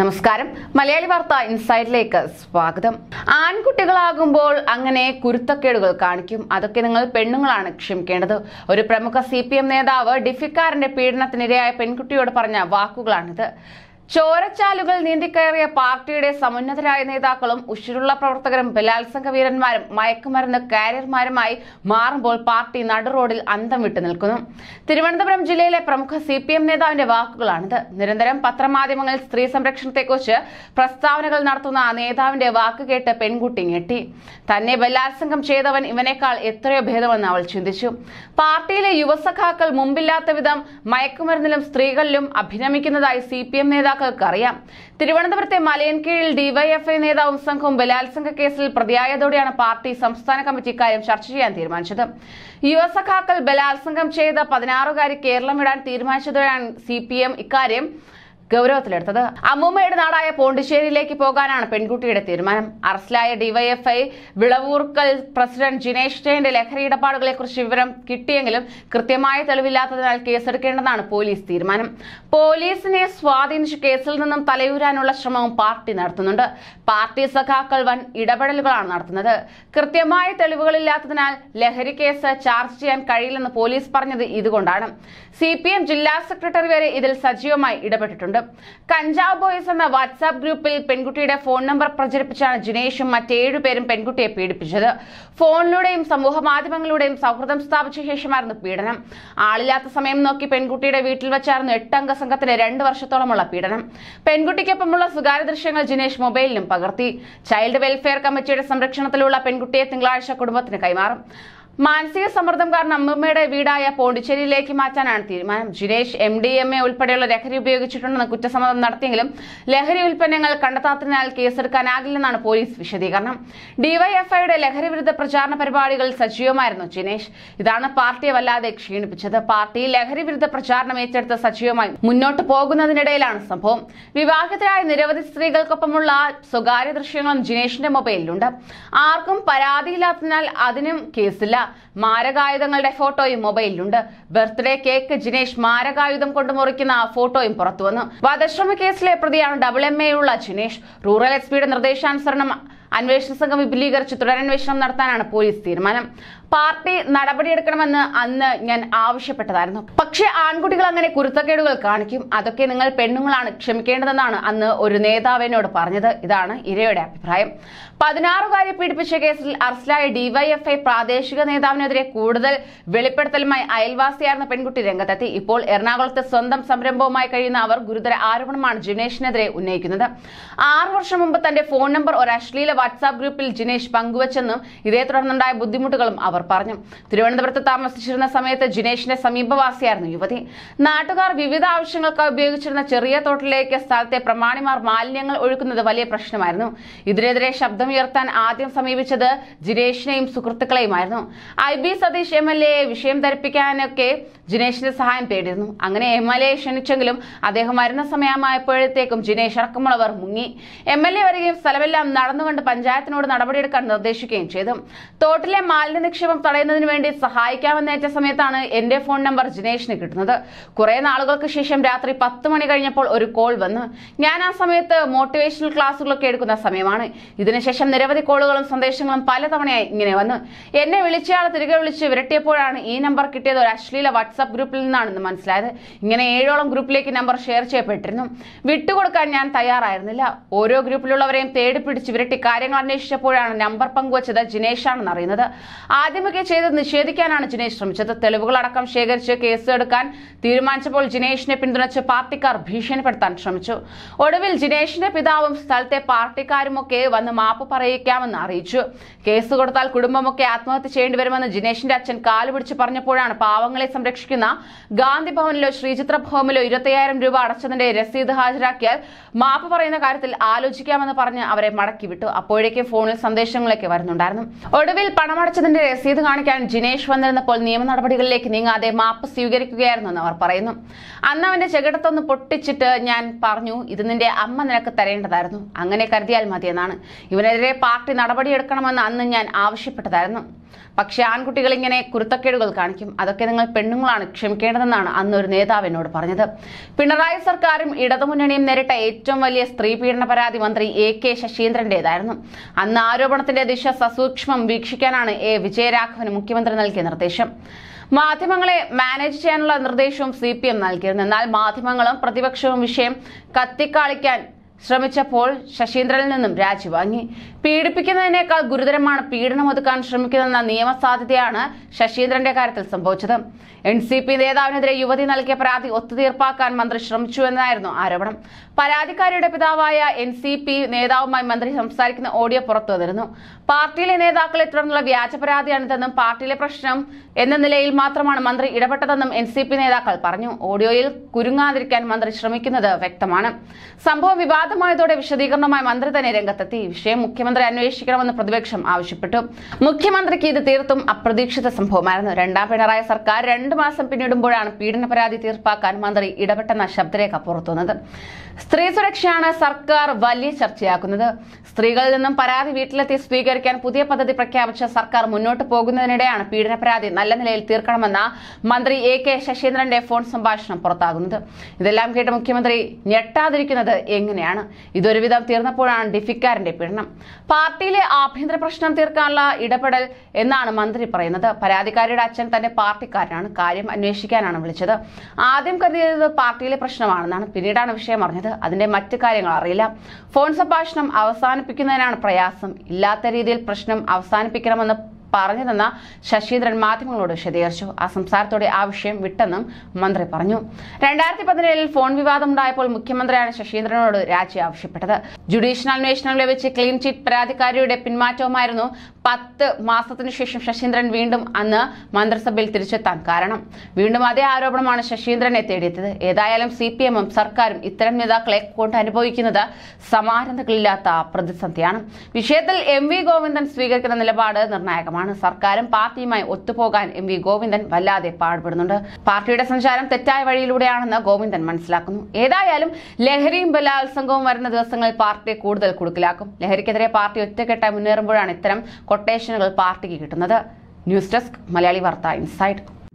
നമസ്കാരം മലയാളി വാർത്ത ഇൻസൈറ്റിലേക്ക് സ്വാഗതം ആൺകുട്ടികളാകുമ്പോൾ അങ്ങനെ കുരുത്തക്കേടുകൾ കാണിക്കും അതൊക്കെ നിങ്ങൾ പെണ്ണുങ്ങളാണ് ക്ഷമിക്കേണ്ടത് ഒരു പ്രമുഖ സി നേതാവ് ഡിഫിക്കാറിന്റെ പീഡനത്തിനിരയായ പെൺകുട്ടിയോട് പറഞ്ഞ വാക്കുകളാണിത് ചോരച്ചാലുകൾ നീന്തിക്കയറിയ പാർട്ടിയുടെ സമുന്നതരായ നേതാക്കളും ഉഷിരുള്ള പ്രവർത്തകരും ബലാത്സംഗ വീരന്മാരും മയക്കുമരുന്ന് കാരിയർമാരുമായി മാറുമ്പോൾ പാർട്ടി നടുറോഡിൽ അന്തം വിട്ടു നിൽക്കുന്നു തിരുവനന്തപുരം ജില്ലയിലെ പ്രമുഖ സി പി എം നേതാവിന്റെ വാക്കുകളാണിത് നിരന്തരം പത്രമാധ്യമങ്ങളിൽ സ്ത്രീ സംരക്ഷണത്തെക്കുറിച്ച് പ്രസ്താവനകൾ നടത്തുന്ന ആ നേതാവിന്റെ വാക്ക് കേട്ട് പെൺകുട്ടി ഞെട്ടി തന്നെ ബലാത്സംഗം ചെയ്തവൻ ഇവനേക്കാൾ എത്രയോ ഭേദമെന്ന് അവൾ ചിന്തിച്ചു പാർട്ടിയിലെ യുവസഖാക്കൾ മുമ്പില്ലാത്ത വിധം മയക്കുമരുന്നിലും സ്ത്രീകളിലും അഭിനമിക്കുന്നതായി സി പി എം നേതാക്കൾ അറിയാം തിരുവനന്തപുരത്തെ മലയൻകീഴിൽ ഡിവൈഎഫ്ഐ നേതാവും സംഘവും ബലാത്സംഗ കേസിൽ പ്രതിയായതോടെയാണ് പാർട്ടി സംസ്ഥാന കമ്മിറ്റി ഇക്കാര്യം ചർച്ച ചെയ്യാൻ തീരുമാനിച്ചത് യുവസഖാക്കൾ ബലാത്സംഗം ചെയ്ത പതിനാറുകാരി കേരളം വിടാൻ തീരുമാനിച്ചതോടെയാണ് സി ഇക്കാര്യം ഗൗരവത്തിലെടുത്തത് അമ്മൂമ്മയുടെ നാടായ പോണ്ടിശ്ശേരിയിലേക്ക് പോകാനാണ് പെൺകുട്ടിയുടെ തീരുമാനം അറസ്റ്റിലായ ഡിവൈഎഫ്ഐ വിളവൂർക്കൽ പ്രസിഡന്റ് ജിനേഷ് ജയന്റെ ലഹരി ഇടപാടുകളെക്കുറിച്ച് വിവരം കിട്ടിയെങ്കിലും കൃത്യമായ തെളിവില്ലാത്തതിനാൽ കേസെടുക്കേണ്ടെന്നാണ് പോലീസ് തീരുമാനം പോലീസിനെ സ്വാധീനിച്ച് കേസിൽ നിന്നും തലയൂരാനുള്ള ശ്രമവും പാർട്ടി നടത്തുന്നുണ്ട് പാർട്ടി സഖാക്കൾ വൻ ഇടപെടലുകളാണ് നടത്തുന്നത് കൃത്യമായ തെളിവുകളില്ലാത്തതിനാൽ ലഹരി കേസ് ചാർജ് ചെയ്യാൻ കഴിയില്ലെന്ന് പോലീസ് പറഞ്ഞത് ഇതുകൊണ്ടാണ് സി ജില്ലാ സെക്രട്ടറി വരെ ഇതിൽ സജീവമായി ഇടപെട്ടിട്ടുണ്ട് പറയുന്നുണ്ട് കഞ്ചാവ് ബോയ്സ് എന്ന വാട്സാപ്പ് ഗ്രൂപ്പിൽ പെൺകുട്ടിയുടെ ഫോൺ നമ്പർ പ്രചരിപ്പിച്ചാണ് ജിനേഷും മറ്റേഴു പേരും പെൺകുട്ടിയെ പീഡിപ്പിച്ചത് ഫോണിലൂടെയും സമൂഹ മാധ്യമങ്ങളിലൂടെയും സൗഹൃദം സ്ഥാപിച്ച ശേഷമായിരുന്നു പീഡനം ആളില്ലാത്ത സമയം നോക്കി പെൺകുട്ടിയുടെ വീട്ടിൽ വെച്ചായിരുന്നു എട്ടംഗ സംഘത്തിന് രണ്ട് വർഷത്തോളമുള്ള പീഡനം പെൺകുട്ടിക്കൊപ്പമുള്ള സ്വകാര്യ ദൃശ്യങ്ങൾ ജിനേഷ് മൊബൈലിലും പകർത്തി ചൈൽഡ് വെൽഫെയർ കമ്മിറ്റിയുടെ സംരക്ഷണത്തിലുള്ള പെൺകുട്ടിയെ തിങ്കളാഴ്ച കുടുംബത്തിന് കൈമാറും മാനസിക സമ്മർദ്ദം കാരണം അമ്മമ്മയുടെ വീടായ പോണ്ടിച്ചേരിയിലേക്ക് മാറ്റാനാണ് തീരുമാനം Jinesh M D M A ഉൾപ്പെടെയുള്ള ലഹരി ഉപയോഗിച്ചിട്ടുണ്ടെന്ന് കുറ്റസമ്മതം നടത്തിയെങ്കിലും ലഹരി ഉൽപ്പന്നങ്ങൾ കണ്ടെത്താത്തതിനാൽ കേസെടുക്കാനാകില്ലെന്നാണ് പോലീസ് വിശദീകരണം ഡിവൈഎഫ്ഐയുടെ ലഹരി വിരുദ്ധ പ്രചാരണ പരിപാടികൾ സജീവമായിരുന്നു ജിനേഷ് ഇതാണ് പാർട്ടിയെ വല്ലാതെ ക്ഷീണിപ്പിച്ചത് പാർട്ടി ലഹരി വിരുദ്ധ പ്രചാരണം ഏറ്റെടുത്ത് സജീവമായി മുന്നോട്ട് പോകുന്നതിനിടയിലാണ് സംഭവം വിവാഹിതരായ നിരവധി സ്ത്രീകൾക്കൊപ്പമുള്ള സ്വകാര്യ ദൃശ്യങ്ങളും ജിനേഷിന്റെ മൊബൈലിലുണ്ട് ആർക്കും പരാതിയില്ലാത്തതിനാൽ അതിനും കേസില്ല മാരകായുധങ്ങളുടെ ഫോട്ടോയും മൊബൈലിലുണ്ട് ബർത്ത്ഡേ കേക്ക് ജിനേഷ് മാരകായുധം കൊണ്ട് മുറിക്കുന്ന ഫോട്ടോയും പുറത്തുവന്നു വധശ്രമ കേസിലെ പ്രതിയാണ് ഡബിൾ എം എ ഉള്ള ജിനേഷ് റൂറൽ എസ് പിയുടെ നിർദ്ദേശാനുസരണം അന്വേഷണ സംഘം വിപുലീകരിച്ച് തുടരന്വേഷണം നടത്താനാണ് പോലീസ് തീരുമാനം പാർട്ടി നടപടിയെടുക്കണമെന്ന് അന്ന് ഞാൻ ആവശ്യപ്പെട്ടതായിരുന്നു പക്ഷേ ആൺകുട്ടികൾ അങ്ങനെ കുരുത്തക്കേടുകൾ കാണിക്കും അതൊക്കെ നിങ്ങൾ പെണ്ണുങ്ങളാണ് ക്ഷമിക്കേണ്ടതെന്നാണ് അന്ന് ഒരു നേതാവിനോട് പറഞ്ഞത് ഇതാണ് ഇരയുടെ അഭിപ്രായം പതിനാറുകാരെ പീഡിപ്പിച്ച കേസിൽ അറസ്റ്റിലായ ഡിവൈഎഫ്ഐ പ്രാദേശിക നേതാവിനെതിരെ കൂടുതൽ വെളിപ്പെടുത്തലുമായി അയൽവാസിയായിരുന്ന പെൺകുട്ടി രംഗത്തെത്തി ഇപ്പോൾ എറണാകുളത്തെ സ്വന്തം സംരംഭവുമായി കഴിയുന്ന അവർ ഗുരുതര ആരോപണമാണ് ജിനേഷിനെതിരെ ഉന്നയിക്കുന്നത് ആറു വർഷം മുമ്പ് തന്റെ ഫോൺ നമ്പർ ഒരു അശ്ലീല വാട്സാപ്പ് ഗ്രൂപ്പിൽ ജിനേഷ് പങ്കുവച്ചെന്നും ഇതേ തുടർന്നുണ്ടായ ബുദ്ധിമുട്ടുകളും അവർ പറഞ്ഞു തിരുവനന്തപുരത്ത് താമസിച്ചിരുന്ന സമയത്ത് ജിനേഷിന്റെ സമീപവാസിയായിരുന്നു യുവതി നാട്ടുകാർ വിവിധ ആവശ്യങ്ങൾക്കായി ഉപയോഗിച്ചിരുന്ന ചെറിയ തോട്ടിലേക്ക് സ്ഥലത്തെ പ്രമാണിമാർ മാലിന്യങ്ങൾ ഒഴുക്കുന്നത് വലിയ പ്രശ്നമായിരുന്നു ഇതിനെതിരെ ശബ്ദമുയർത്താൻ ആദ്യം സമീപിച്ചത് ജിനേഷിനെയും സുഹൃത്തുക്കളെയുമായിരുന്നു I B Satheesh M L A വിഷയം ധരിപ്പിക്കാനൊക്കെ ജിനേഷിന്റെ സഹായം തേടിയിരുന്നു അങ്ങനെ എം എൽ എ ക്ഷണിച്ചെങ്കിലും അദ്ദേഹം വരുന്ന സമയമായപ്പോഴത്തേക്കും ജിനേഷ് അടക്കമുള്ളവർ മുങ്ങി എം എൽ എ വരികയും സ്ഥലമെല്ലാം നടന്നുകൊണ്ട് പഞ്ചായത്തിനോട് നടപടിയെടുക്കാൻ നിർദ്ദേശിക്കുകയും ചെയ്തു തോട്ടിലെ മാലിന്യ നിക്ഷേപം തടയുന്നതിന് വേണ്ടി സഹായിക്കാമെന്നേറ്റ സമയത്താണ് എന്റെ ഫോൺ നമ്പർ ജിനേഷിന് കിട്ടുന്നത് കുറെ നാളുകൾക്ക് ശേഷം രാത്രി പത്ത് മണി കഴിഞ്ഞപ്പോൾ ഒരു കോൾ വന്നു ഞാൻ ആ സമയത്ത് മോട്ടിവേഷണൽ ക്ലാസ്സുകളൊക്കെ എടുക്കുന്ന സമയമാണ് ഇതിനുശേഷം നിരവധി കോളുകളും സന്ദേശങ്ങളും പലതവണയായി ഇങ്ങനെ വന്നു എന്നെ വിളിച്ചയാൾ തിരികെ വിളിച്ച് വിരട്ടിയപ്പോഴാണ് ഈ നമ്പർ കിട്ടിയത് ഒരു അശ്ലീല വാട്സ്ആപ്പ് ഗ്രൂപ്പിൽ നിന്നാണെന്ന് മനസ്സിലായത് ഇങ്ങനെ ഏഴോളം ഗ്രൂപ്പിലേക്ക് നമ്പർ ഷെയർ ചെയ്യപ്പെട്ടിരുന്നു വിട്ടുകൊടുക്കാൻ ഞാൻ തയ്യാറായിരുന്നില്ല ഓരോ ഗ്രൂപ്പിലുള്ളവരെയും തേടി പിടിച്ച് വിരട്ടി കാര്യങ്ങൾ അന്വേഷിച്ചപ്പോഴാണ് നമ്പർ പങ്കുവച്ചത് ജിനേഷാണെന്ന് അറിയുന്നത് ആദ്യമൊക്കെ ചെയ്ത് നിഷേധിക്കാനാണ് ജിനേഷ് ശ്രമിച്ചത് തെളിവുകളടക്കം ശേഖരിച്ച് കേസ് എടുക്കാൻ തീരുമാനിച്ചപ്പോൾ ജിനേഷിനെ പിന്തുണച്ച് പാർട്ടിക്കാർ ഭീഷണിപ്പെടുത്താൻ ശ്രമിച്ചു ഒടുവിൽ ജിനേഷിന്റെ പിതാവും സ്ഥലത്തെ പാർട്ടിക്കാരുമൊക്കെ വന്ന് മാപ്പ് പറയിക്കാമെന്ന് അറിയിച്ചു കേസ് കൊടുത്താൽ കുടുംബമൊക്കെ ആത്മഹത്യ ചെയ്യേണ്ടി വരുമെന്ന് ജിനേഷിന്റെ അച്ഛൻ കാലുപിടിച്ച് പറഞ്ഞപ്പോഴാണ് പാവങ്ങളെ സംരക്ഷിക്കുന്ന ഗാന്ധി ഭവനിലോ ശ്രീചിത്ര ഭവനിലോ ഇരുപത്തിയായിരം രൂപ അടച്ചതിന്റെ രസീത് ഹാജരാക്കിയാൽ മാപ്പ് പറയുന്ന കാര്യത്തിൽ ആലോചിക്കാമെന്ന് പറഞ്ഞ് അവരെ മടക്കി വിട്ടു അപ്പോഴേക്ക് ഫോണിൽ സന്ദേശങ്ങളൊക്കെ വരുന്നുണ്ടായിരുന്നു ഒടുവിൽ പണമടച്ചതിന്റെ രസീത് കാണിക്കാൻ ജിനേഷ് വന്നിരുന്നപ്പോൾ നിയമ നടപടികളിലേക്ക് നീങ്ങാതെ മാപ്പ് സ്വീകരിക്കുകയായിരുന്നു എന്ന് അവർ പറയുന്നു അന്ന് അവന്റെ ചെകിടത്തൊന്ന് പൊട്ടിച്ചിട്ട് ഞാൻ പറഞ്ഞു ഇത് നിന്റെ അമ്മ നിനക്ക് തരേണ്ടതായിരുന്നു അങ്ങനെ കരുതിയാൽ മതിയെന്നാണ് ഇവനെതിരെ പാർട്ടി നടപടിയെടുക്കണമെന്ന് അന്ന് ഞാൻ ആവശ്യപ്പെട്ടതായിരുന്നു പക്ഷെ ആൺകുട്ടികൾ ഇങ്ങനെ കുരുത്തക്കേടുകൾ കാണിക്കും അതൊക്കെ നിങ്ങൾ പെണ്ണുങ്ങളാണ് ക്ഷമിക്കേണ്ടതെന്നാണ് അന്ന് ഒരു നേതാവ് എന്നോട് പറഞ്ഞത് പിണറായി സർക്കാരും ഇടതുമുന്നണിയും നേരിട്ട ഏറ്റവും വലിയ സ്ത്രീ പീഡന പരാതി മന്ത്രി എ കെ ശശീന്ദ്രന്റേതായിരുന്നു അന്ന് ആരോപണത്തിന്റെ ദിശ സസൂക്ഷ്മം വീക്ഷിക്കാനാണ് എ വിജയരാഘവന് മുഖ്യമന്ത്രി നൽകിയ നിർദ്ദേശം മാധ്യമങ്ങളെ മാനേജ് ചെയ്യാനുള്ള നിർദ്ദേശവും സി പി എം നൽകിയിരുന്നു എന്നാൽ മാധ്യമങ്ങളും പ്രതിപക്ഷവും വിഷയം കത്തിക്കാളിക്കാൻ ശ്രമിച്ചപ്പോൾ ശശീന്ദ്രനിൽ നിന്നും രാജിവാങ്ങി പീഡിപ്പിക്കുന്നതിനേക്കാൾ ഗുരുതരമാണ് പീഡനം ഒതുക്കാൻ ശ്രമിക്കുന്നതെന്ന നിയമസാധ്യതയാണ് ശശീന്ദ്രന്റെ കാര്യത്തിൽ സംഭവിച്ചത് എൻ സി പി നേതാവിനെതിരെ യുവതി നൽകിയ പരാതി ഒത്തുതീർപ്പാക്കാൻ മന്ത്രി ശ്രമിച്ചു എന്നായിരുന്നു ആരോപണം പരാതിക്കാരിയുടെ പിതാവായ എൻ സി പി നേതാവുമായി മന്ത്രി സംസാരിക്കുന്ന ഓഡിയോ പുറത്തു വന്നിരുന്നു പാർട്ടിയിലെ നേതാക്കളെ തുടർന്നുള്ള വ്യാജ പരാതിയാണിതെന്നും പാർട്ടിയിലെ പ്രശ്നം എന്ന നിലയിൽ മാത്രമാണ് മന്ത്രി ഇടപെട്ടതെന്നും എൻ സി പി നേതാക്കൾ പറഞ്ഞു ഓഡിയോയിൽ കുരുങ്ങാതിരിക്കാൻ മന്ത്രി ശ്രമിക്കുന്നത് വ്യക്തമാണ് സംഭവ വിവാദ വിവാദമായതോടെ വിശദീകരണവുമായി മന്ത്രി തന്നെ രംഗത്തെത്തി വിഷയം മുഖ്യമന്ത്രി അന്വേഷിക്കണമെന്ന് പ്രതിപക്ഷം ആവശ്യപ്പെട്ടു മുഖ്യമന്ത്രിക്ക് ഇത് തീർത്തും അപ്രതീക്ഷിത സംഭവമായിരുന്നു രണ്ടാം പിണറായി സർക്കാർ രണ്ട് മാസം പിന്നിടുമ്പോഴാണ് പീഡന പരാതി തീർപ്പാക്കാൻ മന്ത്രി ഇടപെട്ടെന്ന ശബ്ദരേഖ പുറത്തുവന്നത് സ്ത്രീ സുരക്ഷയാണ് സർക്കാർ വലിയ ചർച്ചയാക്കുന്നത് സ്ത്രീകളിൽ നിന്നും പരാതി വീട്ടിലെത്തി സ്വീകരിക്കാൻ പുതിയ പദ്ധതി പ്രഖ്യാപിച്ച് സർക്കാർ മുന്നോട്ട് പോകുന്നതിനിടെയാണ് പീഡന പരാതി നല്ല നിലയിൽ തീർക്കണമെന്ന മന്ത്രി എ കെ ശശീന്ദ്രന്റെ ഫോൺ സംഭാഷണം പുറത്താകുന്നത് ഇതെല്ലാം കേട്ട് മുഖ്യമന്ത്രി ഞെട്ടാതിരിക്കുന്നത് എങ്ങനെയാണ് ഇതൊരുവിധം തീർന്നപ്പോഴാണ് ഡിഫിക്കാരന്റെ പീഡനം പാർട്ടിയിലെ ആഭ്യന്തര പ്രശ്നം തീർക്കാനുള്ള ഇടപെടൽ എന്നാണ് മന്ത്രി പറയുന്നത് പരാതിക്കാരിയുടെ അച്ഛൻ തന്റെ പാർട്ടിക്കാരനാണ് കാര്യം അന്വേഷിക്കാനാണ് വിളിച്ചത് ആദ്യം കരുതിയത് പാർട്ടിയിലെ പ്രശ്നമാണെന്നാണ് പിന്നീടാണ് വിഷയം അറിഞ്ഞത് അതിന്റെ മറ്റു കാര്യങ്ങൾ അറിയില്ല ഫോൺ സംഭാഷണം അവസാന അവസാനിപ്പിക്കുന്നതിനാണ് പ്രയാസം ഇല്ലാത്ത രീതിയിൽ പ്രശ്നം അവസാനിപ്പിക്കണമെന്ന് പറഞ്ഞു തന്ന ശശീന്ദ്രൻ മാധ്യമങ്ങളോട് വിശദീകരിച്ചു ആ സംസാരത്തോടെ ആ വിഷയം വിട്ടെന്നും മന്ത്രി പറഞ്ഞു രണ്ടായിരത്തി പതിനേഴിൽ ഫോൺ ഉണ്ടായപ്പോൾ മുഖ്യമന്ത്രിയാണ് ശശീന്ദ്രനോട് രാജി ആവശ്യപ്പെട്ടത് ജുഡീഷ്യൽ അന്വേഷണം വെച്ച് ക്ലീൻ ചിറ്റ് പരാതിക്കാരിയുടെ പിന്മാറ്റവുമായിരുന്നു പത്ത് മാസത്തിനു ശേഷം ശശീന്ദ്രൻ വീണ്ടും അന്ന് മന്ത്രിസഭയിൽ തിരിച്ചെത്താൻ കാരണം വീണ്ടും അതേ ആരോപണമാണ് ശശീന്ദ്രനെ തേടിയെത്തിയത് ഏതായാലും സി പി എമ്മും സർക്കാരും ഇത്തരം നേതാക്കളെ കൊണ്ട് അനുഭവിക്കുന്നത് സമാനതകളില്ലാത്ത പ്രതിസന്ധിയാണ് വിഷയത്തിൽ എം വി ഗോവിന്ദൻ സ്വീകരിക്കുന്ന നിലപാട് നിർണായകമാണ് സർക്കാരും പാർട്ടിയുമായി ഒത്തുപോകാൻ എം വി ഗോവിന്ദൻ വല്ലാതെ പാടുപെടുന്നുണ്ട് പാർട്ടിയുടെ സഞ്ചാരം തെറ്റായ വഴിയിലൂടെയാണെന്ന് ഗോവിന്ദൻ മനസ്സിലാക്കുന്നു ഏതായാലും ലഹരിയും ബലാത്സംഗവും വരുന്ന ദിവസങ്ങളിൽ പാർട്ടി പാർട്ടിയെ കൂടുതൽ കുടുക്കിലാക്കും ലഹരിക്കെതിരെ പാർട്ടി ഒറ്റക്കെട്ടായി മുന്നേറുമ്പോഴാണ് ഇത്തരം കൊട്ടേഷനുകൾ പാർട്ടിക്ക് കിട്ടുന്നത് ന്യൂസ് ഡെസ്ക് മലയാളി വാർത്ത ഇൻസൈറ്റ്